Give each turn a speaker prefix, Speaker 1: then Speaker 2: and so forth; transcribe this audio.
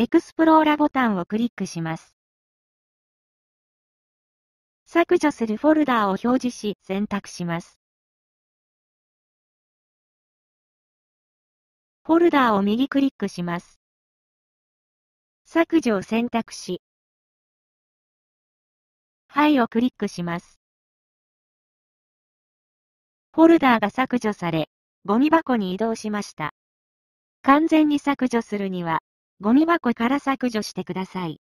Speaker 1: エクスプローラボタンをクリックします。削除するフォルダーを表示し選択します。フォルダーを右クリックします。削除を選択し、はいをクリックします。フォルダーが削除され、ゴミ箱に移動しました。完全に削除するには、ゴミ箱から削除してください。